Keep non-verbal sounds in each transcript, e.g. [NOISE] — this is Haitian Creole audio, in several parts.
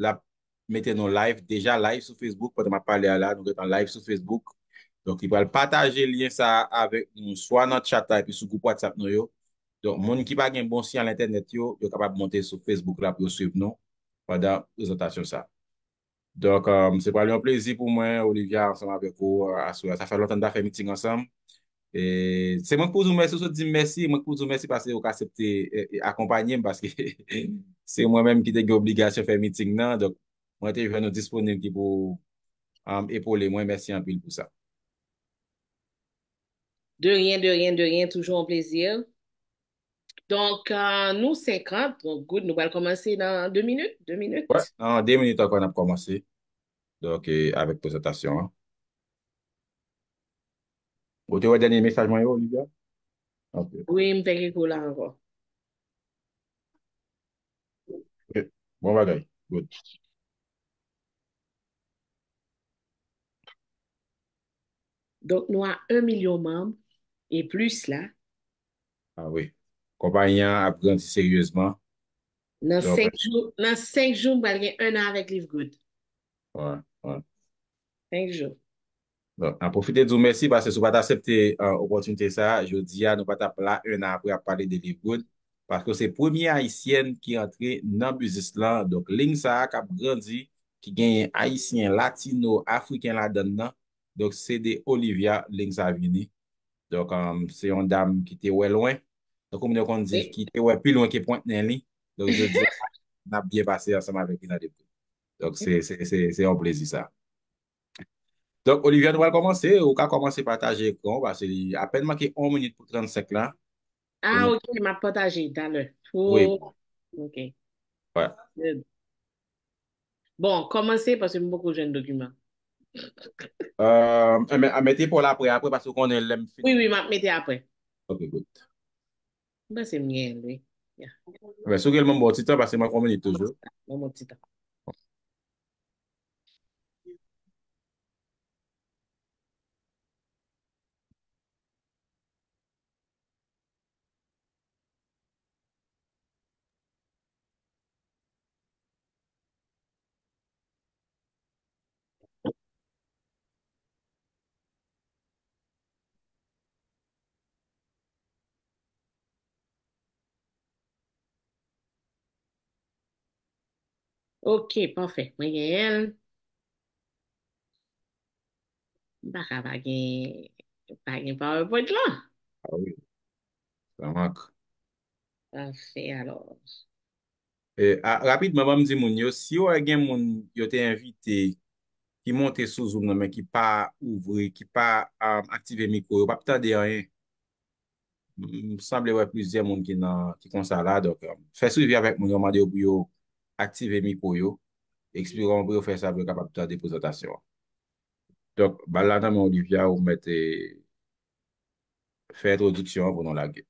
la mette nou live, deja live sou Facebook, poten ma pale ala, nou ketan live sou Facebook, donk i bal pataje liye sa, avek nou swa nan chatta, epi soukou po atsap nou yo, donk moun ki bagen bon si an l'internet yo, yo kapab monte sou Facebook la, pou yo swip nou, padan, yo zata sou sa. Donk, euh, se pale yon plezi pou mwen, Olivia, ansam avek ou, aswa, sa fe lontan da fe meeting ansam, se mwen kouzou mwese, sou di mwese, mwen kouzou mwese, mwen kouzou mwese, pase yo kasepte, akomp Se mwen menm ki te ge obligasyon fè miting nan, mwen te fè nou disponen ki pou am epolè mwen, mersi anpil pou sa. De ryen, de ryen, de ryen, toujou an plezir. Donk euh, nou 50, bon, nou bal komanse nan 2 minout, 2 minout. Nan 2 minout akon ap komanse, donk e avèk prezantasyon. Ou te wè denye mesajman yo, Olivia? Oui, mwen fè gèk wò lan wò. Bon bagay, goud. Donk nou a 1 milyon mamb, e plus la. A we, kompanyan ap grandis seryouzman. Nan 5 jou mbagyen 1 an avèk liv goud. 5 jou. A profite djou mersi, basè sou pat asepte euh, opotunite sa, jodi ya nou pat ap la 1 an avèk ap pale de liv goud. Paske se premiye Haitien ki entre nan buzis lan. Donk ling sa ak ap grandi ki genye Haitien, Latino, Afriken la don nan. Donk se de Olivia ling sa vini. Donk se yon dam ki te we lwen. Donk oum nou kon di ki te we pi lwen ki point nen li. Donk yo di yo nap diye pase ansan ma ven ki nan depo. Donk se yon plezi sa. Donk Olivia nou al komanse ou ka komanse pataje kon. Bas se apenman ki yon menit pou 35 lan. Ah, ok, ma potajen tan lè. Oui. Oh, ok. Ouè. Bon, koman se, pasè mè mè pokou jen dokumen. A mette pou lè apre apre, pasè mè konnen lèm fit. Oui, oui, mè mette apre. Ok, good. Basè mè gen lè. Basè mè mè mò titan, pasè mè konmeni toujou. Mè mò titan. Ok, pafek. Mwen gen yel. Bakal bagen powerpoint lan. Awi. Ah Panmak. Panfek alo. Eh, ah, Rapidman banm zi moun yo. Si yo gen moun yo te invite ki monte sou zoom nan men ki pa ouvri, ki pa um, aktive mikro, pa pita deyayen. M samble wè moun ki konsa la. Fesu vi avèk moun yo madyo biyo aktive mi pou yo, eksploran pou yo fè sa blok kapapta de prezentasyon. Dok, ba lan nan moun Olivia ou mète fè traduksyon pou non lage.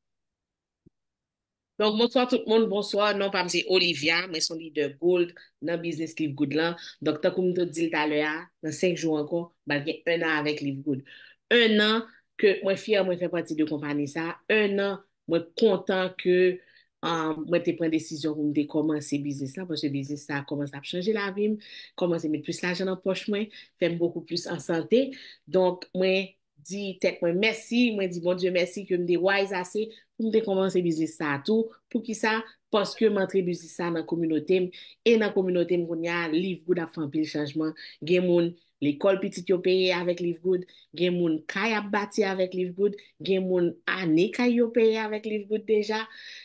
Donk moun swa tout moun, moun swa, non pa mse Olivia, mè son li de bold, nan business live good lan. Dok, tan koum tè di l talè ya, nan 5 jou an kon, ba gen 1 an avèk live good. 1 an ke mwen fia mwen fè pati de kompani sa, 1 an mwen kontan ke Ah, mwen te pren desisyon pou mwen de komanse biznis sa, pou mwen de komanse biznis sa komanse ap chanje la vim, komanse met plus la jen ap poch mwen, fem beaucoup plus an sante. Donk mwen di tek mwen mersi, mwen di bon diyo mersi ke mwen de waj zase pou mwen de komanse biznis sa atou pou ki sa, paske mwen tre biznis sa nan kominote mwen, e nan kominote mwen mwen ya liv goud ap fanpil chanjman gen moun. li kol pitit yo peye avèk Livgoud, gen moun kaya bati avèk Livgoud, gen moun ane kaya yo peye avèk Livgoud deja.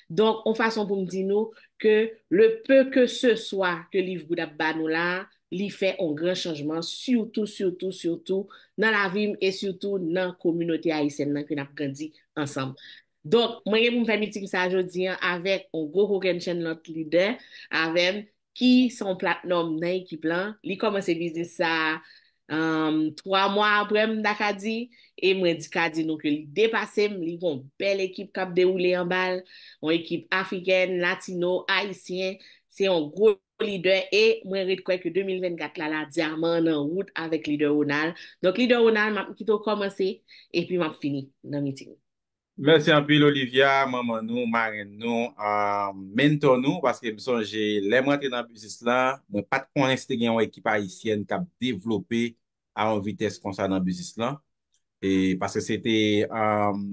Donk, on fason pou m di nou ke le peu ke se swa ke Livgoud ap banou la, li fè on gran chanjman, syoutou, syoutou, syoutou, nan la vim, e syoutou nan komunote a isen nan kwen ap gandi ansam. Donk, mwen gen m pou m fèmiti ki sa ajo diyan avèk, on go kouken chen lot li de, avèm, ki son platnom nan ekip lan, li komanse bizis sa... 3 um, mwa aprem da kadi e mwen di kadi nou ke li depase mwen li yon bel ekip kap de ou le yon bal, yon ekip afriken latino, haisyen se yon gro lider e mwen rid kwen ke 2024 la la diaman nan wout avek lider Ronald donk lider Ronald map kito komanse epi map fini nan miting Mersi anpil Olivia, maman nou, marin nou, menton nou paske mison jè lè mwen te nan Buzislan, mwen pat konensite gen yon ekipa isyen kap devlope an vites konsa nan Buzislan e paske sete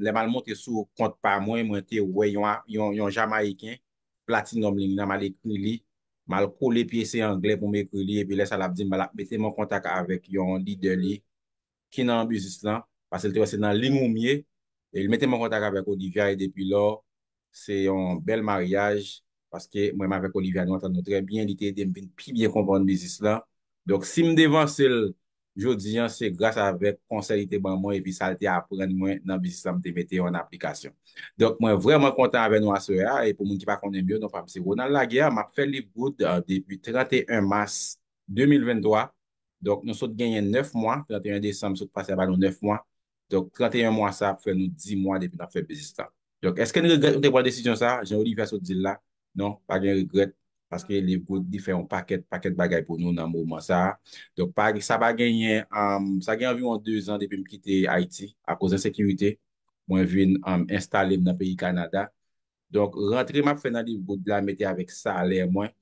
lè mwen mwen te sou kont pa mwen mwen te wè yon Jamaikin platin nan mwen li nan mwen li kou li, mwen kou li piye se anglè pou mwen kou li, epi lè salap di mwen la bete mwen kontak avèk yon Lideli ki nan Buzislan paske lè te wè se nan ling ou mwen li El mette mwen kontak avek Olivia e depi lo se yon bel mariage paske mwen avek Olivia nou an tan nou tre bien lite de mwen pi bie konpon bizis lan. Dok si mdevan sel jodi an se grasa avek konserite ban mwen epi salte apren mwen nan bizis lan mte mette yon aplikasyon. Dok mwen vwèman kontak avek nou aswe a e pou moun ki pa konen byo nou papse Ronald Laguerre mwen ap fè li bout depi 31 mas 2023 Dok nou sot genyen 9 mwen, 31 desan msot pase avan nou 9 mwen Donk 31 mwa sa fè nou 10 mwa depi nan fè bezistan. Donk eske nou regret mwen te pwa desisyon sa? Joun ou li fè sou di la? Non, pa gen regret. Paske li pou di fè yon paket bagay pou nou nan mwouman sa. Donk sa pa genyen, sa genyen vwen 2 an depi mkite Haiti a kouzen sekimite. Mwen vwen installe nan peyi Kanada. Donk rentre ma fè nan li pou la mette avèk sa alè mwen.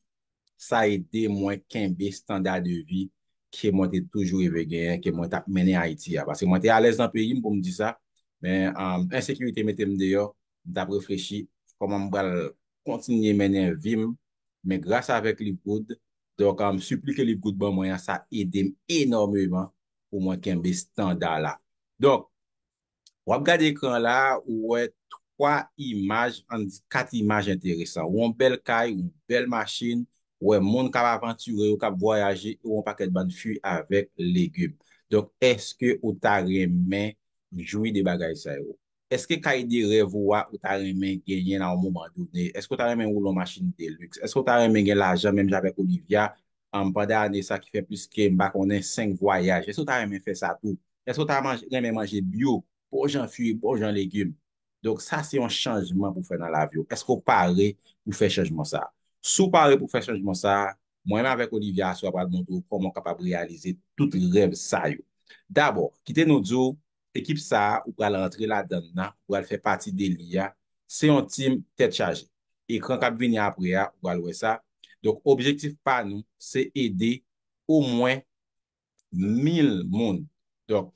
Sa e de mwen kembe standa de vi. ke mwen te toujou evve gen, ke mwen ta menen ha iti ya, basi mwen te alez nan peyi m pou m di sa, men an um, sekurite metem deyo, da prefreshi, koman m bal kontinye menen vim, men grasa avek li poud, do kan m um, suplike li poud ban mwen, sa edem enorme yman, pou mwen ken be standa la. Dok, wap gade ekran la, wè 3 imaj, an 4 imaj enteresan, wè bel kay, bel machin, Ou e moun kap aventure ou kap voyaje ou an paket ban fuy avek legume. Donk, eske ou ta remen jouy de bagay sa yo? Eske ka ide revowa ou ta remen genyen nan mouman dounen? Eske ou ta remen ou lon machinite luxe? Eske ou ta remen gen la jan menm javek Olivia? An mpande ane sa ki fe pwiske mbak, onen 5 voyaje. Eske ou ta remen fe sa tou? Eske ou ta remen manje bio? Bojan fuy, bojan legume? Donk, sa se yon chanjman pou fe nan la vyo. Eske ou pare ou fe chanjman sa? Sou pare pou fèk chanjman sa, mwen avèk Olivia sou apal moun tou pou moun kapap realize tout lèv sa yo. Dabor, kite nou dzo, ekip sa ou kal rentre la dan nan, ou al fè pati deli ya, se yon tim tèd chaje. E kran kap vini apre ya, ou al wè sa. Donk objektif pa nou, se edè ou mwen mil moun. Donk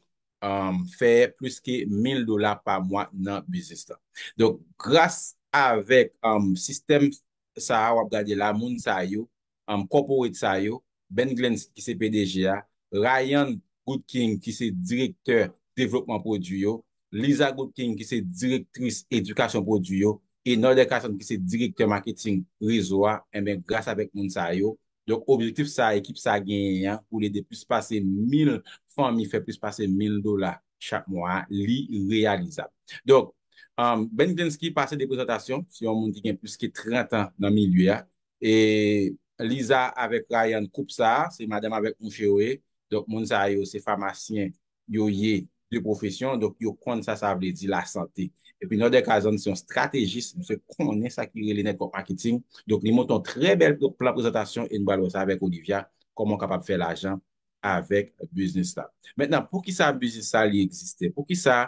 fè plus ke mil dola pa mwen nan bizistan. Donk grase avèk sistem fèk sa a wap gade la moun sa yo, am corporate sa yo, Ben Glantz ki se PDGA, Ryan Goodking ki se direktor devlopman produyo, Lisa Goodking ki se direktris edukasyon produyo, enoder kason ki se direktor marketing rezoa, enbe eh gas avek moun sa yo. Dok objektif sa ekip sa genyen pou li de plus pase 1000 fami fe plus pase 1000 dola chak mwa li realizab. Dok, Um, ben Glenski pase de prezentasyon, si yon moun di gen plus ki 30 an nan mi luyar, e Liza avek Ryan Koupsar, se madame avek Mouchewe, dok moun sa yo se farmasyen, yo ye de profesyon, dok yo kon sa sa vle di la sante, epi nou de kazan si yon strategist, moun se kon nes akire le net komakiting, dok li mouton tre bel plan prezentasyon, e nou balou sa avek Olivia komon kapap fe la jan avek business la. Mètnen, pou ki sa business sa li eksiste, pou ki sa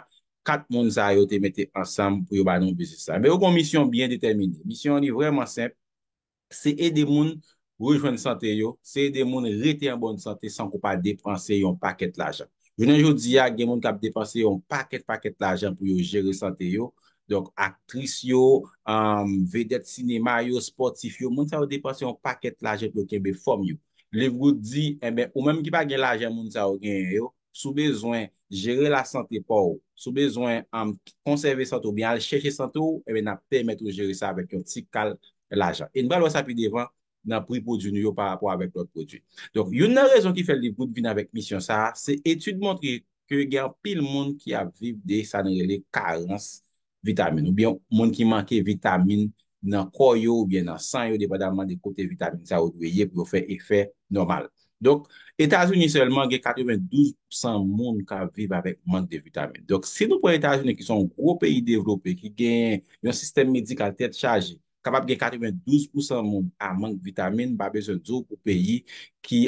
kat moun za yo te mette ansam pou yo banon bese sa. Mwen yo kon misyon bien determine. Misyon ni vreman semp. Se e de moun, wou jwen sante yo. Se e de moun, rete yon bon sante, san ko pa depanse yon paket lajan. Jwen anjou di ya, gen moun tap depanse yon paket paket lajan pou yo jere sante yo. Donk, aktris yo, euh, vedet sinema yo, sportif yo, moun sa yo depanse yon paket lajan pou yo kenbe fom yo. Lèv gout di, ou mèm ki pa gen lajan moun sa yo gen yo, sou bezwen, jere la sante pa ou, sou bezwen am konserve sante ou, bè al cheche sante ou, e bè nan pèmèt ou jere sa avèk yon ti kal la jan. En balwa sa pi devan nan pri podju nou yo par rapport avèk lòt podju. Donk, yon nan rezon ki fè l'ibout vin avèk misyon sa, se etude montri ke gen pil moun ki aviv de sanerele karense vitamine, ou bè yon moun ki manke vitamine nan koyo ou bè nan san yo, depèdaman de kote vitamine sa ou dweye pou yo fè efè normal. Donk, Etasouni selman gen 92% moun ka vive avèk mank de vitamine. Donk, se nou pou Etasouni ki son wou peyi devlopè, ki gen yon sistem medikal tèt chaje, kapap gen 92% moun a mank vitamine, babè se djou pou peyi ki...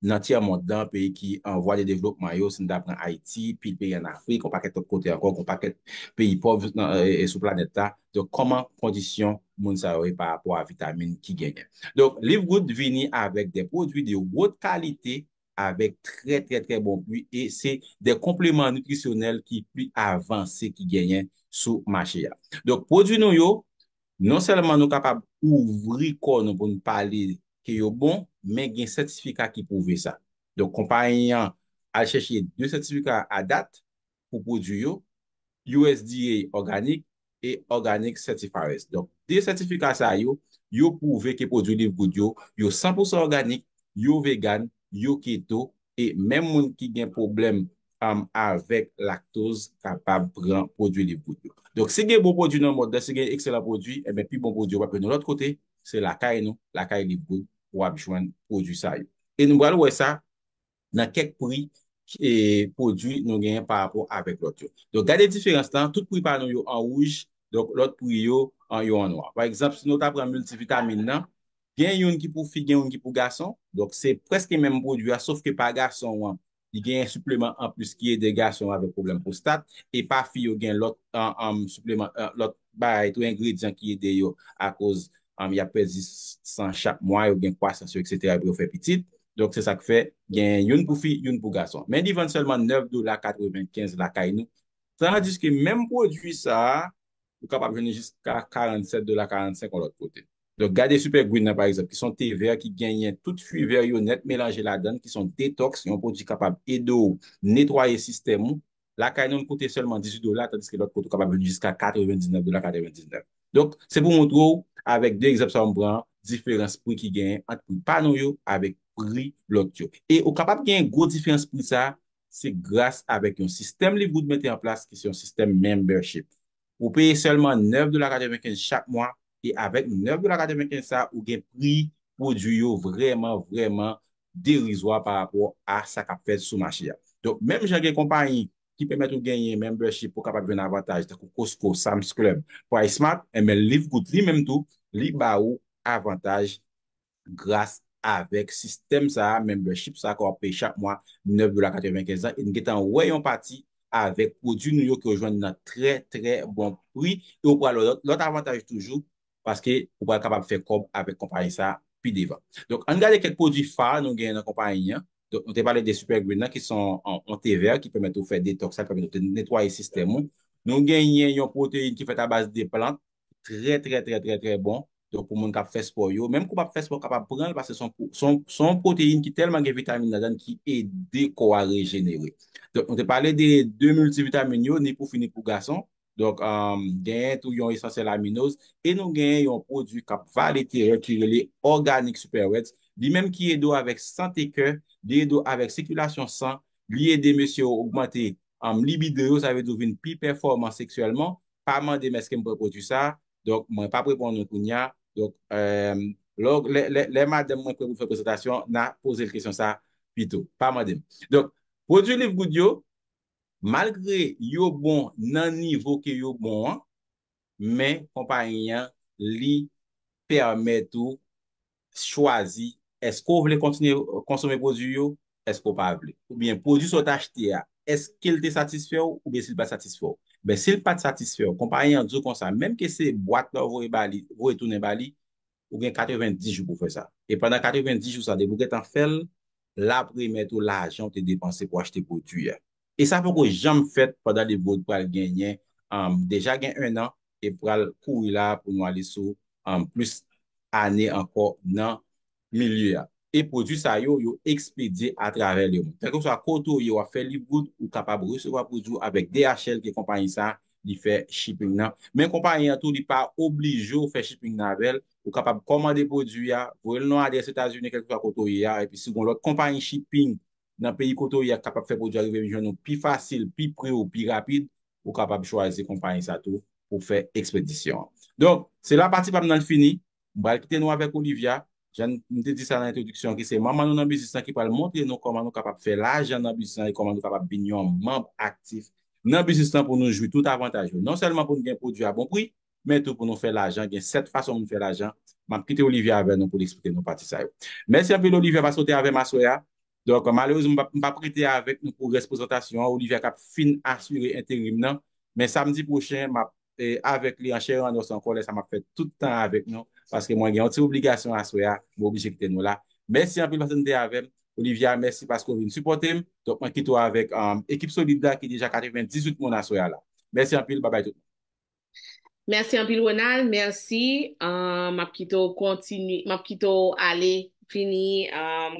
nan tiyan moun dan peyi ki anvoi de devlopman yo sin dab nan Haiti, pi peyi nan Afrique, kon pa ket top kote ankon, kon pa ket peyi pov eh, eh, sou planetan. Donk koman kondisyon moun sa yoy par rapport a vitamine ki genyen. Donk Livgood vini avek de podwi de wot kalite avek tre tre tre bon kwi, e se de kompleman nutisyonel ki avanse ki genyen sou machi ya. Donk podwi nou yo, non selman nou kapab ouvri kon nou pou nou pali ki yo bon, men gen sertifikat ki pouve sa. Donk kompanyan al chèche diyo sertifikat a dat pou poudu yo, USDA organik, e organik certifikat. Donk diyo sertifikat sa yo, yo pouve ki poudu li pou diyo, yo 100% organik, yo vegan, yo keto, e men moun ki gen problem am avèk laktos kapabran poudu li pou diyo. Donk se gen bon pou diyo nan moda, se gen ekselan pou diyo, e eh men pi bon pou diyo wapè nou. Lòt kote, se lakay nou, lakay li pou diyo. wap chwen poujwi sa yo. E nou walo wè sa, nan kek poujwi e, nou genye par rapport avek lot yo. Donk gade diferens tan, tout poujwi panon yo an wouj, donk lot poujwi yo an yo an wou. Par exemple, si nou ta pran multivitamin nan, genye yon ki pou fi, genye yon ki pou gason, donk se preske menm poujwi yo, saf ke pa gason wan, li genye en supleman an plus ki ye de gason avek problem pou stat, e pa fi yo gen lot baray to en grid jan ki ye de yo a koz y apèzis 100 chak mwa, y ou gen kwa sasyo, et se te apèz fè pitit. Donk se sa k fè, gen youn pou fi, youn pou gason. Men divan selman 9 dola 95 lakay nou. San a diske, men prodwi sa, y ou kapab jenye jiska 47 dola 45 kon lòt kote. Donk gade Super Green, nan par exemple, ki son te ver, ki genyen tout fwi ver yon net, melanje la dan, ki son detoks, y ou prodwi kapab edo, netwaye sistem, lakay nou nkote selman 18 dola, tan diske lòt kote kapab jenye jiska 99 dola 99. avèk de egzapsan mbran, diferans pou ki gen, ant pou panon yo, avèk pri blok yo. E ou kapap gen gwo diferans pou sa, se grase avèk yon sistem li vwout mette an plas, ki se yon sistem membership. Ou peye selman 9 dolar akade mwenken chak mwa, e avèk 9 dolar akade mwenken sa, ou gen pri pou ju yo vreman, vreman, derizwa par akou a sa kap fèd sou machia. Donk, mèm jen gen kompanyi, ki pemet ou genye membership pou kapap ven avantage de koukos kou Sam's Club. Pou ay smak, eme eh liv gout li menm tou, li ba ou avantage grase avek sistem sa, membership sa kou ap pechak mwa 9.95 an, en gen tan weyon pati avek prodjou nou yo ki ou jwenn nan tre tre bon pri, e ou pralot avantage toujou, paske ou pral kapap fe kom avek kompany sa pi deva. Donk an gade kek prodjou fa nou genye nan kompany nyan, On te pale de super greener ki son an te ver, ki pwemete ou fe detoksal, pwemete ou te netwaye sistemo. Nou genyen yon proteine ki fe ta base de plant, tre tre tre tre tre bon, pou moun kap fespo yo. Mem kou pap fespo, kap ap pran, parce son proteine ki telman gen vitamina dan, ki e dekwa regenere. On te pale de de multivitamin yo, ni pou fi, ni pou gason. Donc euh, genyen tou yon esensel aminose, e nou genyen yon produ kap valiter, ki rele organik super wet, li menm ki e do avèk sante ke, li e do avèk sikulasyon san, li e demesyo augmente am libi de yo, sa ve dovin pi performan seksuelman, pa man demes kem prepo tu sa, donk mwen pa prepo an yon tounya, donk ehm, lòg lèman demen prepo prepo presentasyon, nan pose l kresyon sa pito, pa man demes. Donk, pojou li v goud yo, malgre yo bon nan ni voke yo bon an, men kompanyen li permèt ou chwazi Esko ou vle kontine konsome podu yo? Esko ou pa vle? Ou bien, podu sou t'achete ya? Eske l te satisfe ou? Ou bien, sil pa satisfe ou? Ben, sil pa satisfe ou, kompare yon djou konsa, menm ke se boat la vou etounen e bali, ou gen 90 jou pou fwe sa. E pandan 90 jou sa, debou ketan fel, la premet ou la ajon te depanse pou achete podu ya. E sa pou kou jom fwet pandan li bote pou al um, genyen, deja genyen un an, e pou al kou yon la pou nou aliso an um, plus ane anko nan ane. milye ya. E produs a yo, yo ekspedye a travèl yo. Kèkou sa kotou yo a fè li boud, ou kapab reso wap prodou avèk DHL ke kompany sa li fè shipping nan. Men kompany an tou di pa oblijou fè shipping nan bel, ou kapab komade prodou ya, pou el nan adèk Sétas-Unis kèkou sa kotou yo ya, epi si kon lòt kompany shipping nan peyi kotou yo ya kapab fè prodou arive vijon nou pi fasil, pi prio, pi rapid, ou kapab chwaze kompany sa tou pou fè ekspedisyon. Donk, se la pati pab nan l fini, bal kitè nou avèk Olivia, jan mwen te disa nan introduksyon ki se manman nou nan bizistan ki pal montye nou koman nou kapap fe l'ajan nan bizistan e koman nou kapap binyon mamb aktif nan bizistan pou nou jou tout avantaj non selman pou nou gen produ bon a bon pri men tou pou nou fe l'ajan gen set fason moun fe l'ajan mwen pite Olivier ave nou pou l'eksplote nou pati sa yo mwen se anpe l'Olivier va sote ave masoya donk manleouz mwen pa pite ave nou pou resposentasyon Olivier kap fin asyre interim nan men samdi prochen mwen ap eh, ave kli ancheyran anosan kole sa mwen ap fe toutan ave nou Paske mwen gen yon ti oubligasyon aswe ya, mwen objekte nou la. Mersi anpil pasen de avem. Olivia, mersi paske ou vin suportem. Dok mwen kito avèk um, ekip solida ki deja 98 moun aswe ya la. Mersi anpil, babay tout. Mersi anpil, Ronald. Mersi. Mwen um, kito ale fini um,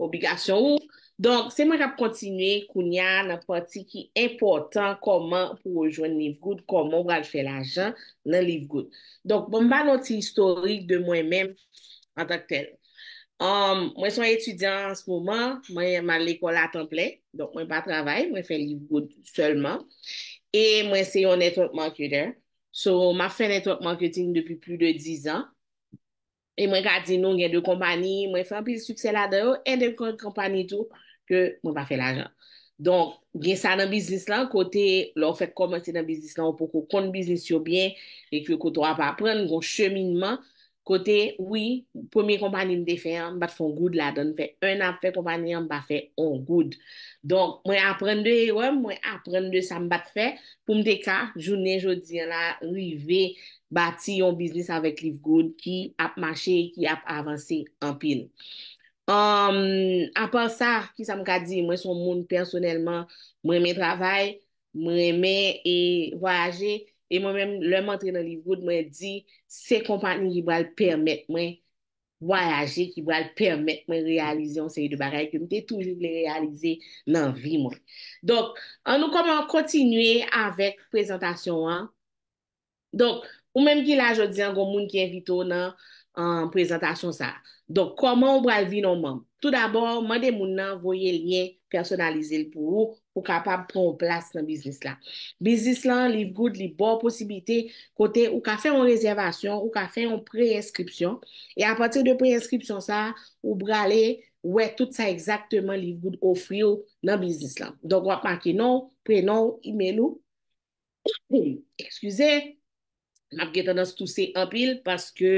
oubligasyon ouk. Donk, se mwen kap kontinye koun ya nan pati ki importan koman pou oujwen live good, koman ou gal fe la jan nan live good. Donk, mwen bon, pa noti historik de mwen men, an tak tel. Um, mwen son etudyan an se mouman, mwen yaman l'ekola tanpley, donk mwen pa travay, mwen fe live good solman. E mwen se yon network marketer, so mwen fe network marketing depi plu de 10 an. E mwen ka di nou gen de kompani, mwen fe an pil suksela de ou, en de kompani toup. ke mwen pa fè la jan. Don, gen sa nan biznis lan, kote, lò fèk komensi nan biznis lan, pou kou kon biznis yo byen, ek fèk kout wap apren, goun cheminman, kote, wii, pou mwen kompanyen de fè, mwen bat fè on goud la, don fè, un ap fè kompanyen, mwen bat fè on goud. Don, mwen apren de, wè, mwen apren de, sa mwen bat fè, pou mwen de ka, jounen, joudien la, rive, bati yon biznis avèk liv goud, ki ap mache, ki ap avansi, an pin. An um, pa sa ki sa mwen ka di, mwen son moun personelman mwen mè travay, mwen mè voyaje, e mwen mèm lèm antre nan livoud mwen di se kompant ni ki bwal permèt mwen voyaje, ki bwal permèt mwen realize yon se yon debaray ki mwen te toujou lè realize nan vi mwen. Donk, an nou koman kontinuye avèk prezentasyon an? Donk, ou mèm ki la jodi an goun moun ki evito nan... an prezentasyon sa. Donk, koman ou bralvi nou mam? Tout d'abor, man de moun nan, voye l'yen, personalize l'pou ou, ou kapab prou plas [COUGHS] nan biznis la. Biznis lan, live good, li bo posibite, kote ou ka fe yon rezervasyon, ou ka fe yon pre-inskripsyon, e apatir de pre-inskripsyon sa, ou brale, ouwe tout sa exakteman live good ofri ou nan biznis lan. Donk, wakman ki nou, pre-non, imen nou, ou, ekskusey, Map get anans tout se apil paske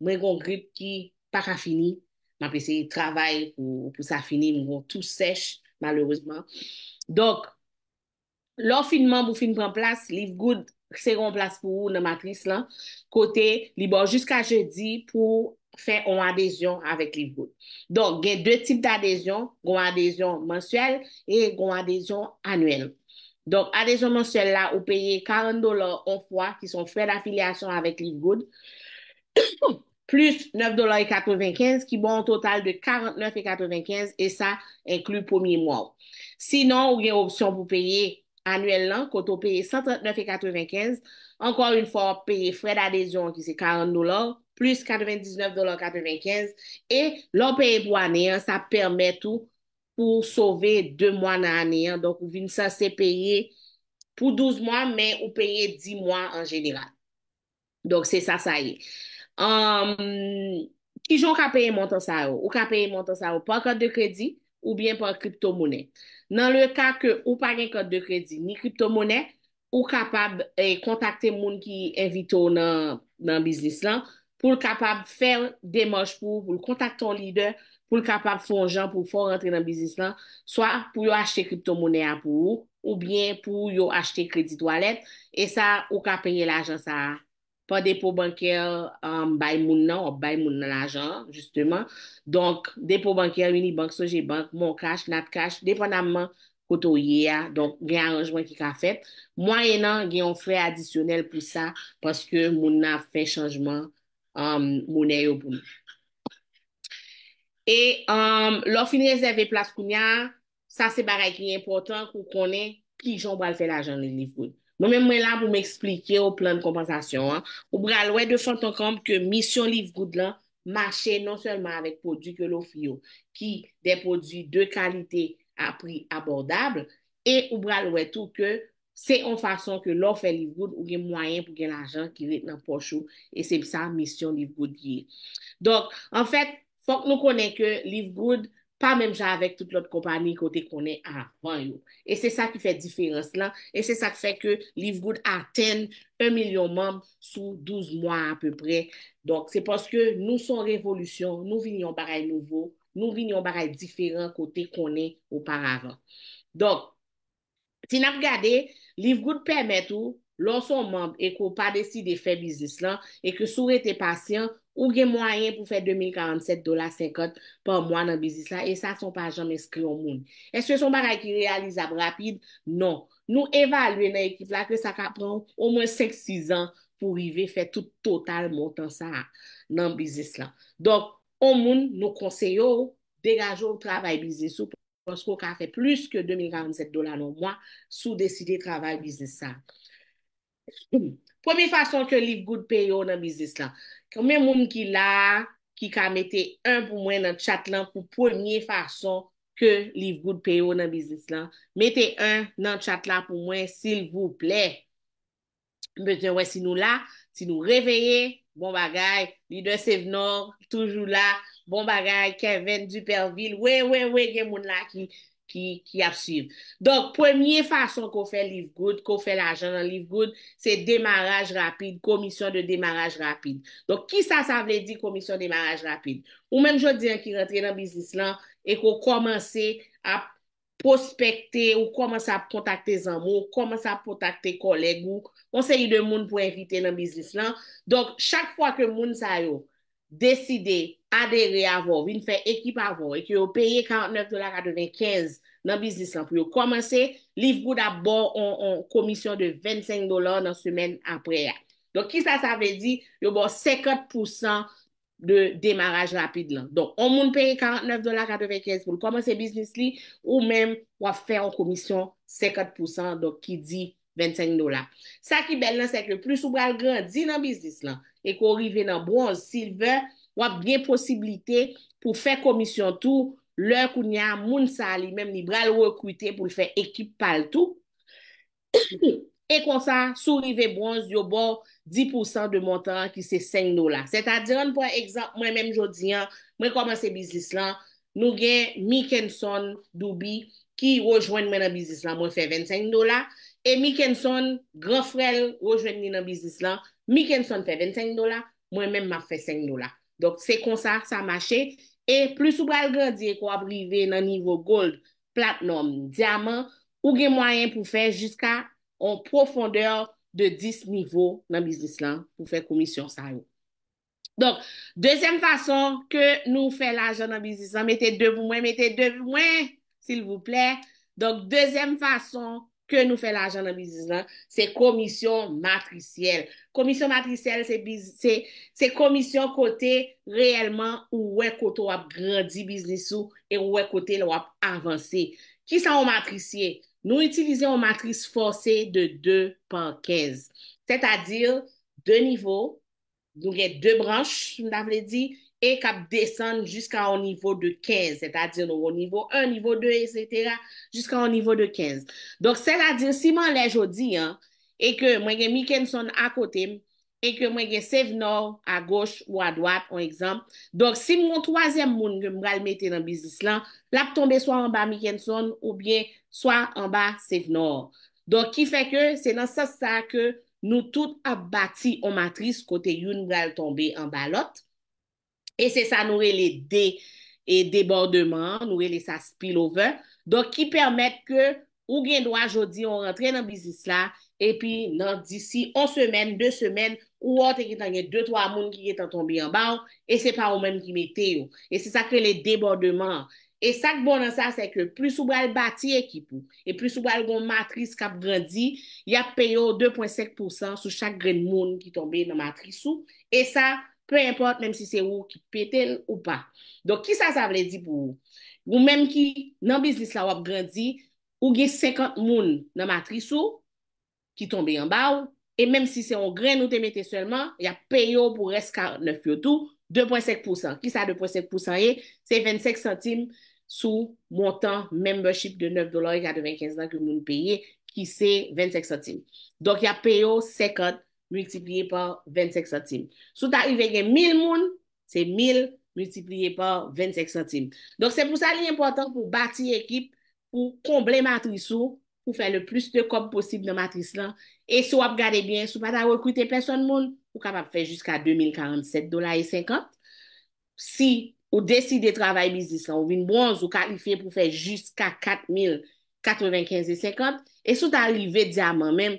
mwen kon grip ki para fini. Map ese yi travay pou sa fini mwen tout seche malerouzman. Donk, lor finman pou fin pran plas, Livgood se kon plas pou nou matris lan. Kote li bon jusqu'a jeudi pou fey on adezyon avek Livgood. Donk, gen dwe tip ta adezyon, kon adezyon mensuel e kon adezyon anuel. Donc, adhésion mensuelle là, vous payez 40 dollars en fois, qui sont frais d'affiliation avec LiveGood, [COUGHS] plus 9,95 qui vont un total de 49,95 et ça inclut premier mois. Sinon, vous avez a option pour payer annuellement, quand vous payez 139,95, encore une fois, payez frais d'adhésion qui c'est 40 dollars, plus 99,95 et l'on paye pour année, ça permet tout pou souve 2 mwa nan aneyan, donk ou vin sa se peye pou 12 mwa, men ou peye 10 mwa an jeneral. Donk se sa sa ye. Kijon ka peye mwantan sa yo, ou ka peye mwantan sa yo, pa kote de kredi ou bien pa kripto mwone. Nan le ka ke ou pa gen kote de kredi ni kripto mwone, ou kapab kontakte mwoun ki evito nan biznis lan, pou l kapab fel demosh pou, pou l kontakte ton lider mwen, pou l kapap fon jan, pou fon rentre nan bizis lan, swa pou yo achete kripto mounen apou, ou bien pou yo achete kredi toalet, e sa ou ka penye l ajan sa a. Pa depo banker um, bay moun nan, ou bay moun nan l ajan, justeman. Donk, depo banker, unibank, sojibank, moun kash, nat kash, deponanman koto ye a, donk gen anjman ki ka fet. Mwa enan gen yon frey adisyonel pou sa, paske moun nan fe chanjman um, mounen yo pou moun. E, um, lor finizeve plas kounya, sa se barek ki important kou konen ki jom bral fe la jan li Livwood. Mwen mwen la pou m'explike ou plan de kompensasyon. Ou bral we de fante komp ke misyon Livwood la mache non selman avek podi ke lor fiyo ki de podi de kalite apri abordable e ou bral we tou ke se on fason ke lor fe Livwood ou gen mwayen pou gen la jan ki retenan pochou e se psa misyon Livwood ge. Donk, an fèt Fonk nou konen ke Leave Good pa menm jan avèk tout lot kompani kote konen avan yo. E se sa ki fè diferans la. E se sa ki fè ke Leave Good aten 1 milyon mòm sou 12 mòm apè pre. Donk se poske nou son revolusyon, nou vinyon baray nouvo, nou vinyon baray diferan kote konen opar avan. Donk, ti nan v gade, Leave Good pèmèt ou... lonson moun e kou pa desi de fe biznis lan, e ke sou rete pasyen, ou gen mwayen pou fe 2047 dola 50 pan moun nan biznis lan, e sa son pa janm eskri o moun. Eske son baray ki realize ap rapide? Non. Nou evalwe nan ekip la, ke sa ka pran o moun 5-6 an pou rive fe tout total moun tan sa nan biznis lan. Donk, o moun nou konseyo, degajo ou travay biznis sou, pwans kou ka fe plus ke 2047 dola nan moun, sou desi de travay biznis sa. Pwemye fason ke liv gout peyo nan biznis lan, kwen mwen moun ki la ki ka mette un pou mwen nan tchat lan pou pwemye fason ke liv gout peyo nan biznis lan, mette un nan tchat lan pou mwen sil vouple. Mwen mwen si nou la, si nou reveye, bon bagay, li de se vnon, toujou la, bon bagay, ke ven du pervil, we we we gen moun la ki... ki apsiv. Donk, premier fason ko fè Livgood, ko fè l'ajan nan Livgood, se demaraj rapide, komisyon de demaraj rapide. Donk, ki sa sa vle di komisyon demaraj rapide? Ou men jodi an ki rentre nan biznis lan, e ko komanse a pospekte ou komanse a kontakte zanmou, komanse a kontakte koleg ou konseyi de moun pou evite nan biznis lan. Donk, chak fwa ke moun sa yo, desidey adere avon, vin fè ekip avon, e ki yo peye 49,95 dolar nan bisnis lan, pou yo komanse, liv gou d'a bon, on komisyon de 25 dolar nan semen apre ya. Don ki sa sa ve di, yo bon 50% de demaraj rapide lan. Don, on moun peye 49,95 dolar, pou yo komanse bisnis li, ou men wafè an komisyon 50%, don ki di 25 dolar. Sa ki bel lan, seke plus ou bral gradi nan bisnis lan, e ko rive nan bronz, silve, wap gen posibilite pou fè komisyon tou, lèr kou nyan moun sali, mèm li bral wèk wite pou l fè ekip pal tou, [COUGHS] e konsan, sou rive bronz, yo bo 10% de montan ki se 5 dola. Se ta diran pou ekzant, mwen mèm jodi an, mwen komanse bizis lan, nou gen mi ken son dobi ki wajwen mè nan bizis lan, mwen fè 25 dola, e mi ken son grafrel wajwen mè nan bizis lan, mi ken son fè 25 dola, mwen mèm mè fè 5 dola. Donk, se kon sa, sa mache, e plus ou bal gandye kwa brive nan nivou gold, platinum, diamant, ou gen mwayen pou fe jiska on profondeur de 10 nivou nan biznis lan pou fe komisyon sa yo. Donk, dezem fason ke nou fe lajan nan biznis lan, mette devou mwen, mette devou mwen, sil vou ple, donk, dezem fason... ke nou fe la jan nan biznis nan, se komisyon matrisyel. Komisyon matrisyel se komisyon kote reyelman ou wè kote wap grandi biznis sou e wè kote wap avanse. Ki sa wou matrisye? Nou itilize wou matris fose de 2 pankez. Tèt a dir, 2 nivou, nou gè 2 branche, mdavle di, e kap desen jiska an nivou de 15, se ta di nou an nivou 1, nivou 2, etc., jiska an nivou de 15. Dok se la di, si man la jodi an, e ke mwen gen Mikenson akotem, e ke mwen gen Sevenor, a goch ou a doap, an ekzamp, dok si mwen troisième moun gen mral mette nan bizis lan, la pou tombe swa an ba Mikenson, ou bien swa an ba Sevenor. Dok ki fe ke, se nan sa sa ke, nou tout ap bati an matris, kote yon mral tombe an ba lot, E se sa nou re le de e debordement, nou re le sa spillover, donk ki permette ke ou gen do a jodi, ou rentre nan bizis la, e pi nan disi, an semen, de semen, ou an te ki tanye 2-3 moun ki tan tombe yon ban, e se pa ou men ki mete yo, e se sa kre le debordement. E sa k bonan sa, se ke plus ou bral bati ekipou, e plus ou bral gon matris kap grandi, ya peyo 2.7% sou chak gren moun ki tombe nan matris ou, e sa, Pe importe menm si se ou ki petel ou pa. Donk ki sa sa vle di pou ou? Ou menm ki nan biznis la wap grandi, ou ge 50 moun nan matris ou, ki tombe yon bav, e menm si se ou gren nou te mette selman, ya peyo pou reska 9 yotou, 2.7%. Ki sa 2.7% ye, se 25 centime sou montan membership de 9 dolar e 45 nan ki moun peye, ki se 25 centime. Donk ya peyo 50 centime. multiplié par 25 centime. Souta y vege 1000 moun, se 1000 multiplié par 26 centime. Donk se pou sa li important pou bati ekip, pou komble matrisou, pou fè le plus de kop posib nan matris lan, e sou ap gade bien, sou pata wè koute person moun, ou kapap fè jusqu'a 2047 dola e 50. Si ou desi de travay bizis lan, ou vin bronz, ou kalife pou fè jusqu'a 4095 e 50, e sou ta rive diamant menm,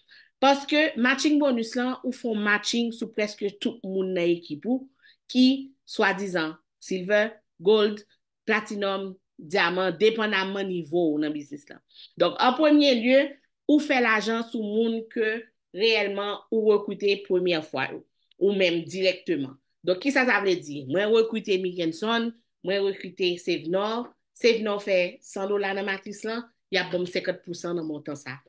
Paske matching bonus lan ou fon matching sou preske tout moun nan ekipou ki swa dizan silver, gold, platinum, diamant, depan amman nivou nan bisnis lan. Donk an pwemye lye ou fe lajan sou moun ke reyelman ou rekwite pwemye fwa ou, ou menm direktman. Donk ki sa sa vle di? Mwen rekwite Mikenson, mwen rekwite SaveNor, SaveNor fe 100 lola nan matris lan, ya bom 50% nan montan sak.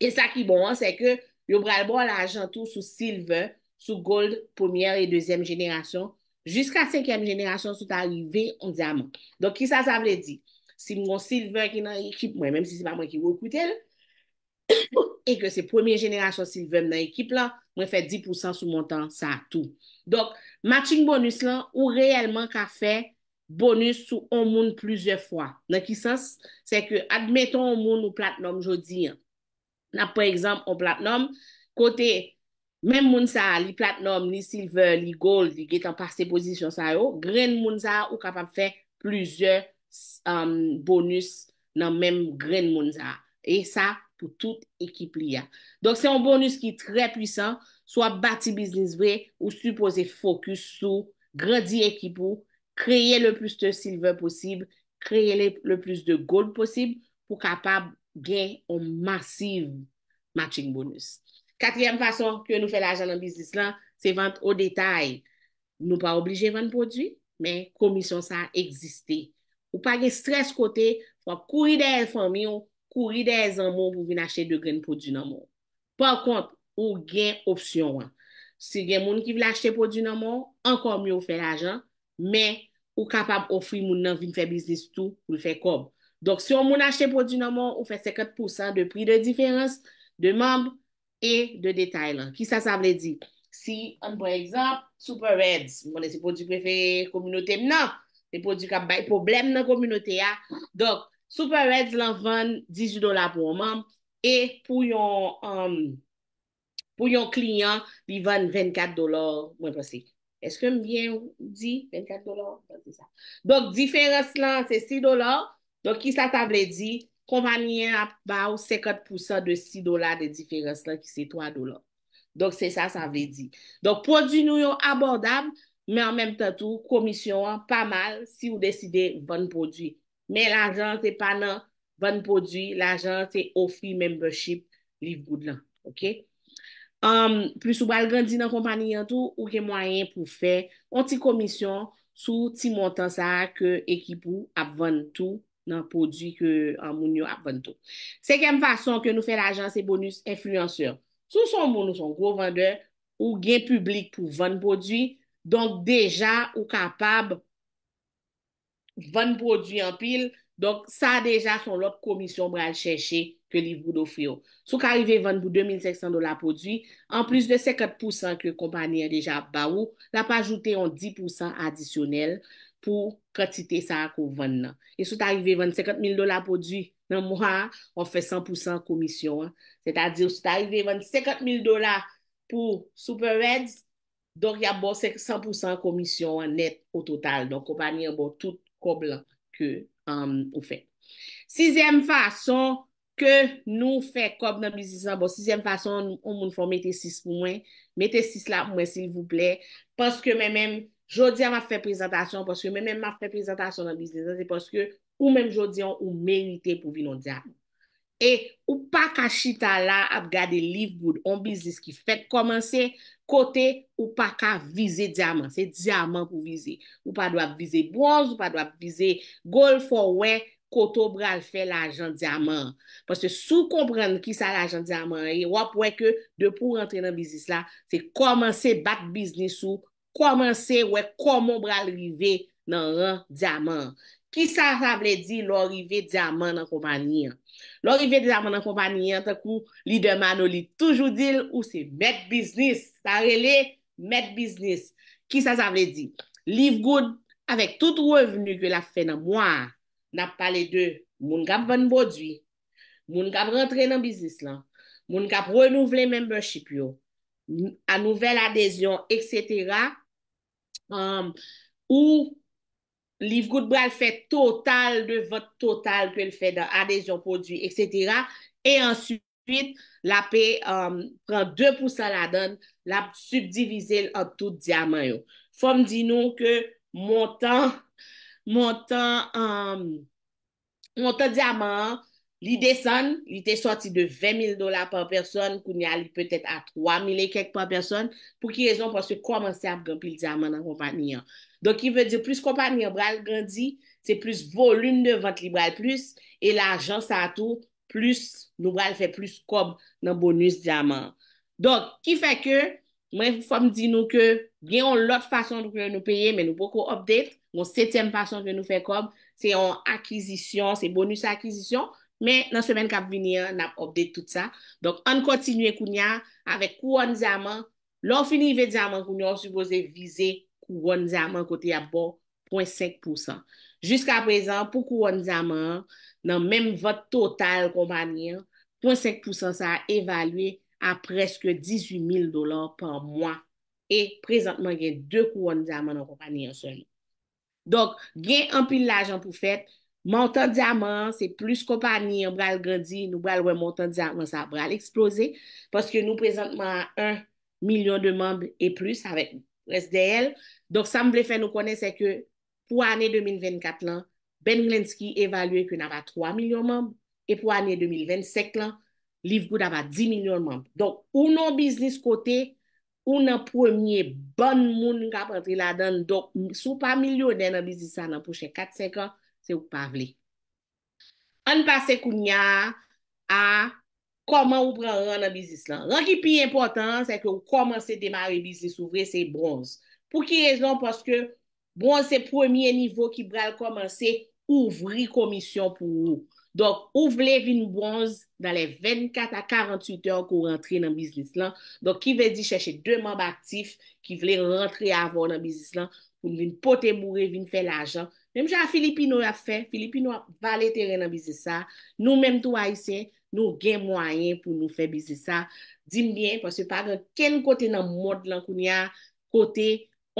E sa ki bon an, se ke yo bralbo la ajantou sou silver, sou gold, pomièr et deuxième génération, jusqu'a cinquièm génération sou t'arrivé on diamant. Donk ki sa sa vle di? Si mwen silver ki nan ekip mwen, mèm si se pa mwen ki wèk wite lè, e ke se premier génération silver mnen ekip lè, mwen fè 10% sou montant sa tout. Donk, matching bonus lè, ou reèlman ka fè bonus sou on moun plouze fwa. Donk ki sens? Se ke admèton on moun ou plat non jodi an, nan pwè exemple, on platnom, kote, men moun sa, li platnom, li silver, li gold, li getan par se pozisyon sa yo, gren moun sa, ou kapap fè, pluzè, um, bonus, nan men moun gren moun sa, e sa, pou tout ekip li ya. Donk se yon bonus ki trè pwisan, swa bati biznis vre, ou supose fokus sou, gradi ekip ou, kreye le plus de silver posib, kreye le plus de gold posib, pou kapap fò, gen yon masiv matching bonus. Kateryem fason ki yo nou fè la ajan nan biznis lan, se vant o detay. Nou pa oblije vant prodwi, men komisyon sa eksiste. Ou pa gen stres kote, fwa kuri de el fanyon, kuri de el zanmon pou vin achè de gen prodwi nanmon. Par kont, ou gen opsyon. Se gen moun ki vil achè prodwi nanmon, ankon myon fè la ajan, men ou kapab ofri moun nan vin fè biznis tou, pou fè kob. Dok, si yon moun achete produ nan moun, ou fe sekat pousan de pri de diferans de mamb e de detay lan. Ki sa sa vle di? Si, an prezant, Super Reds, moun e se produ krefe kominote mnan, se produ kap bay problem nan kominote ya. Dok, Super Reds lan van 18 dolar pou mamb e pou yon um, pou yon klinyan bi van 24 dolar mwen pasik. Eske m bien ou di? 24 dolar? Dok, diferans lan se 6 dolar Donk ki sa ta vle di, kompanyen ap bav 50% de 6 dolar de diferens la ki se 3 dolar. Donk se sa sa vle di. Donk prodwi nou yon abordab, men an menm tan tou komisyon an pa mal si ou deside bon prodwi. Men la jan te pa nan bon prodwi, la jan te ofri membership liv goud lan. Um, Plis ou bal gandhi nan kompanyen tou, ou ke mwayen pou fe, an ti komisyon sou ti montan sa ak ekipou ap bon tou. nan podwi ke an moun yo ap banto. Sekèm fason ke nou fè l'ajans se bonus, influenceur. Sou son moun nou son gro vandeur ou gen publik pou vande podwi, donk deja ou kapab vande podwi an pil, donk sa deja son lop komisyon mwen al chèche ke li voun ofri yo. Sou ka arrive vande pou 2,600 do la podwi, an plus de 50% ke kompanyen deja ap ba ou, la pa ajoute 10% adisyonel. pou kati te sa akou vann nan. E sou ta yive vann, sekat mil dola pou di, nan mou ha, ou fe 100% komisyon. Se ta di, sou ta yive vann, sekat mil dola pou Super Red, donk ya bo sekat 100% komisyon net ou total. Donk ou pa ni yo bo tout kob la ke ou fe. Sizem fason ke nou fe kob nan bizisan, bo sizem fason, ou moun fò mette 6 pou mwen, mette 6 la pou mwen s'il vous plè, paske men men komisyon, Jodi an m ap fè prezentasyon, poske mè mè m ap fè prezentasyon nan biznis an, se poske ou mèm jodi an ou merite pou vi nan diaman. E ou pa ka chita la ap gade Livwood, an biznis ki fèk komanse, kote ou pa ka vize diaman. Se diaman pou vize. Ou pa do ap vize boz, ou pa do ap vize golf, ou wè koto bral fè l'ajan diaman. Poske sou kompran ki sa l'ajan diaman, e wè ki de pou rentre nan biznis la, se komanse bat biznis sou, komanse wè komon bral rive nan rè diaman. Ki sa sa vle di lò rive diaman nan komanyen? Lò rive diaman nan komanyen, takou, li deman ou li toujou dil, ou se met bisnis. Sa rele, met bisnis. Ki sa sa vle di? Live good, avèk tout revenu kwe la fè nan mwa, nan pale dè, moun kap ven bodwi, moun kap rentre nan bisnis lan, moun kap renouvle membership yo, anouvelle adèzyon, etc., ou liv gout bral fè total de vòt total kèl fè adèzyon pòdjwi, etc. E answit, la pe pran 2% la don, la subdivize l'obtout diaman yo. Fòm di nou kè montan montan euh, montan diaman yo. Li desen, li te sorti de 20 000 dolar per person, kou ni al peut-et a 3 000 e kek per person, pou ki rezon pou se komanse ap gampi l diaman nan kompanyan. Don ki ve de plus kompanyan bral gandi, se plus volume de vant li bral plus, e la jan sa atou, plus nou bral fe plus kob nan bonus diaman. Don ki fe ke, mwen fom di nou ke, gen yon lot fasyon nou kwen nou peye, men nou poko update, yon setem fasyon gen nou fe kob, se yon akizisyon, se bonus akizisyon, Men nan semen kap vini an, nap obde tout sa. Donk an kontinuye kounya avèk kouan zaman, lò finive zaman kounya, souboze vize kouan zaman kote ya bo 0.5%. Juska prezant, pou kouan zaman, nan menm vot total kompanyan, 0.5% sa evalwe apreske 18000 dolar par mwa. E prezantman gen 2 kouan zaman nan kompanyan son. Donk gen anpil lajan pou fèt, Montant diamant, se plus kompanyen bral grandi, nou bral wè montant diamant, sa bral eksplose. Paske nou prezentman 1 milyon de mambi e plus avèk SDL. Dok sa mble fè nou konen se ke pou anè 2024 lan, Ben Glenski evalue ke nan va 3 milyon mambi. E pou anè 2025 lan, Livgoud ava 10 milyon mambi. Dok ou nan biznis kote, ou nan pwemye bon moun nga pati la dan. Dok sou pa milyon den nan biznis sa nan pouche 4-5 an. se ou pavle. An pase kou nyar a koman ou bran ran nan bizis lan. Ranki pi important, se ou komanse demare bizis ouvre, se bronze. Pou ki rezon, paske bronze se premier nivou ki bran komanse ouvri komisyon pou nou. Donk, ouvre vin bronze dan le 24 a 48 an kou rentre nan bizis lan. Donk, ki ve di chèche 2 mamb aktif ki vle rentre avon nan bizis lan, pou vin pote moure, vin fè lajan, Mèm jè a Filipi nou a fè, Filipi nou a valè terè nan bizisa, nou mèm tou a yise, nou gen mwayen pou nou fè bizisa. Din mbyen, pou se pa gen ken kote nan mod lan koun ya, kote,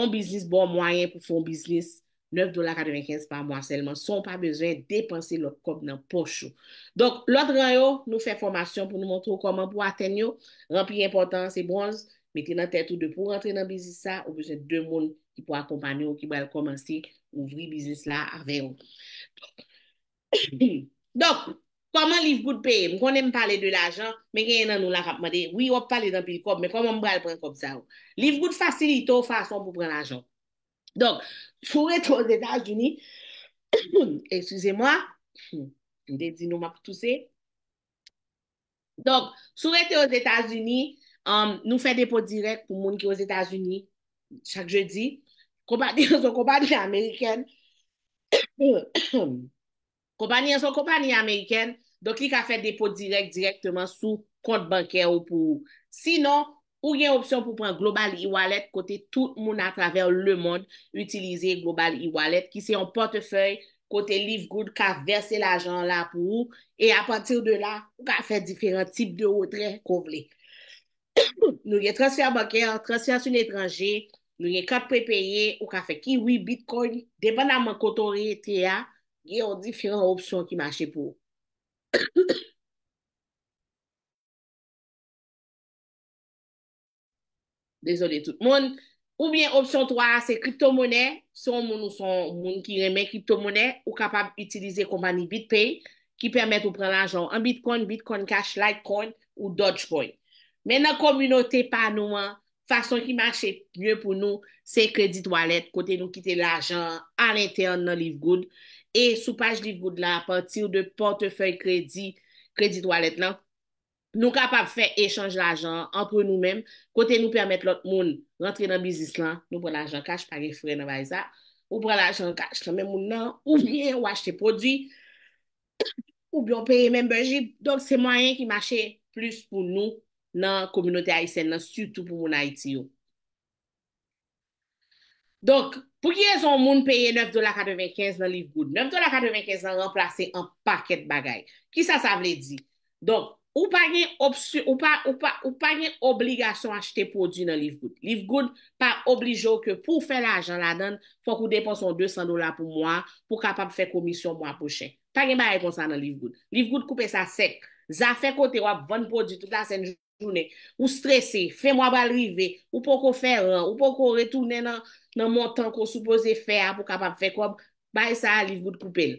on bizlis bon mwayen pou fon bizlis, 9,95$ pa mwa selman, son pa bezwen depanse lòk kom nan pochou. Donk, lòk ran yo, nou fè formasyon pou nou montrou koman pou aten yo, rampi importans e bronz, meti nan tèt ou dè pou rentre nan bizisa, ou bezè dè moun ki pou akompanyo, ki pou el komansi, ouvri biznis la avè yon. [COUGHS] Dok, koman liv gout paye? Mwen konen me pale de l'ajan, men gen yon nan nou la rap made. Oui, wop pale dan pil kop, men koman mbra l pren kop zav. Liv gout fasilite ou fason pou pren l'ajan. Dok, sou rete ou zetaz gini, eksusey mwa, mde di nou map tousè. Dok, sou rete ou zetaz gini, um, nou fè depo direk pou moun ki ou zetaz gini, chak je di, kompanyen son kompanyen Ameriken, [COUGHS] kompanyen son kompanyen Ameriken, donk li ka fè depo direk, direk teman sou kont bankè ou pou ou. Sinon, ou gen opsyon pou pran global e-wallet, kote tout moun a traver le moun, utilize global e-wallet, ki se yon potefèy, kote live good, ka verse la jan la pou ou, e a patir de la, pou ka fè diferent tip de ou, tre komple. [COUGHS] Nou gen transfer bankè, transfer soun etranjè, Nou gen kap pe peye ou ka fe kiwi bitcoin. Depan nan man koto reyete ya, gen yon diferent opsyon ki mache pou. [COUGHS] Desole tout moun. Ou mwen opsyon 3, se kripto mounen. Son moun ou son moun ki remen kripto mounen. Ou kapab itilize kompani BitPay ki permette ou pren l'anjon. An bitcoin, bitcoin cash, like coin ou dodge point. Men nan kominote pa nou man, Fason ki mache lye pou nou, se kredi toalet, kote nou kite l'ajan an l'interne nan Livgoud. E sou page Livgoud la, pati ou de portefeuille kredi, kredi toalet lan, nou kapap fèk echange l'ajan antre nou men. Kote nou permèt l'ot moun rentre nan bizis lan, nou pralajan kaj, page fure nan vajza. Ou pralajan kaj, chanmen moun nan, ou vye, ou achete podi. Ou byon pere men bejib, donk se mayen ki mache plus pou nou. nan kominote aisen nan sutou pou moun a iti yo. Donk, pou ki e zon moun peye 9,95 dolar nan Livgoud? 9,95 dolar nan remplace en paket bagay. Ki sa sa vle di? Donk, ou pa gen obligasyon achete podi nan Livgoud? Livgoud pa oblijo ke pou fe la ajan la dan, pou kou deponson 200 dolar pou mwa, pou kapap fe komisyon mwa poche. Pa gen mwa yon konsan nan Livgoud? Livgoud koupe sa sek. Za fe kote wap bon podi tout la senjou. Ou stresse, fè mwa balrive, ou pou kou fè rè, ou pou kou retounè nan montan kou soupoze fè a pou kapap fè kòp, ba e sa a liv gout koupèl.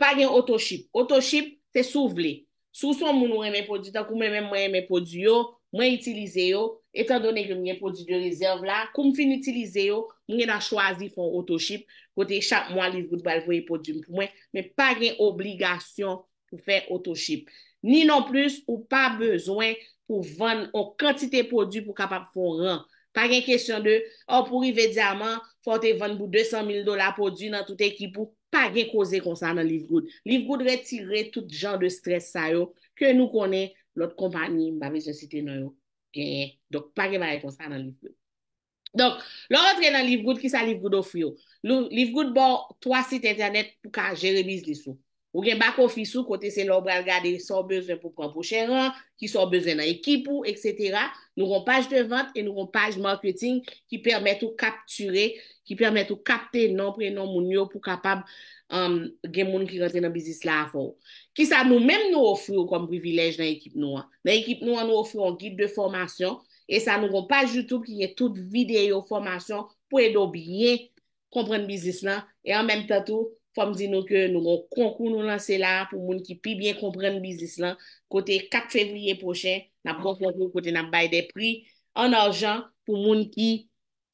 Pa gen otoship. Otoship, te souvle. Sou son moun ou eme podi, ta kou mè mè mè eme podi yo, mwen itilize yo, etan donè gen mwen podi de rezerv la, kou mwen fin itilize yo, mwen gen a chwazi fon otoship, kote chak mwen liv gout balve yi podi mwen, men pa gen obligasyon pou fè otoship. Ni nan plus ou pa bezwen... pou van, oh, ou kantite podu pou kapap pou ran. Pag en kesyon de, ou pou rive diamant, fote van bou 200 mil dola podu nan tout ekipou, pag en koze konsan nan Livgoud. Livgoud retire tout jan de stres sa yo, ke nou konen lot kompani mbami sosite nan yo. Dok, pag en vare konsan nan Livgoud. Donk, lor rentre nan Livgoud, ki sa Livgoud ofri yo? Livgoud bon 3 sit internet pou ka jerebise li souk. Ou gen bako fisou, kote se lor bral gade, sou bezwen pou kon pou chèran, ki sou bezwen nan ekip ou, etc. Nou kon page devante, e nou kon page marketing, ki permèt ou kapturè, ki permèt ou kaptè nan pre nan moun yo pou kapab um, gen moun ki rentè nan bizis la avou. Ki sa nou menm nou ofri ou kom privilej nan ekip nou an. Nan ekip nou an nou ofri ou en guide de formasyon, e sa nou kon page YouTube ki gen tout video formasyon pou edo biye kompren bizis la, e an menm tatou, Fom di nou ke nou gon konkou nou lanse la pou moun ki pi bien komprene bizis lan. Kote 4 fevriye pochen, nap kon konkou kote nap baye de pri. An orjan pou moun ki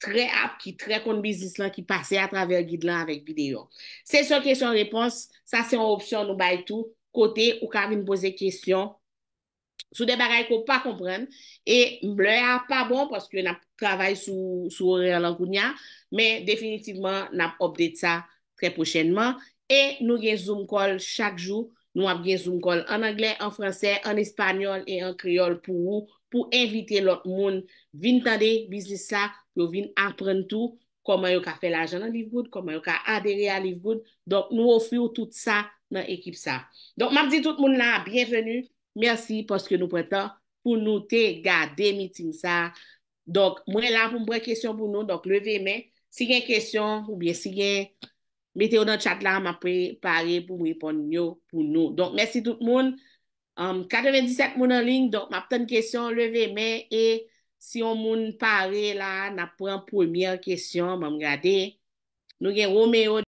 tre ap, ki tre kon bizis lan, ki pase a traver gid lan avek video. Se son kesyon repons, sa se an opsyon nou baye tou. Kote ou ka vin pose kesyon sou de bagay ko pa komprene. E mble a pa bon paske nap travay sou orye lan koun ya. Me definitivman nap obdet sa kote. tre pochenman. E nou gen zoom call chak jou. Nou ap gen zoom call an Angle, an Fransè, an Espanyol e an Kriol pou ou pou evite lot moun. Vin tade bizisa. Yo vin apren tou koman yo ka fel ajan an Livgoud. Koman yo ka adere an Livgoud. Donk nou ofi ou tout sa nan ekip sa. Donk map di tout moun la. Bienvenu. Merci poske nou preta pou nou te gade mitin sa. Donk mwen la pou mbre kesyon pou nou. Donk leve men. Si gen kesyon ou bien si gen Meteo nan chat la, ma pre pare pou mwipon nyo pou nou. Donk, mwesi tout um, moun. 97 moun anling, donk, ma pten kesyon leve men. E, si yon moun pare la, na pren pwemir kesyon, ma mwgrade. Nou gen, Romeo...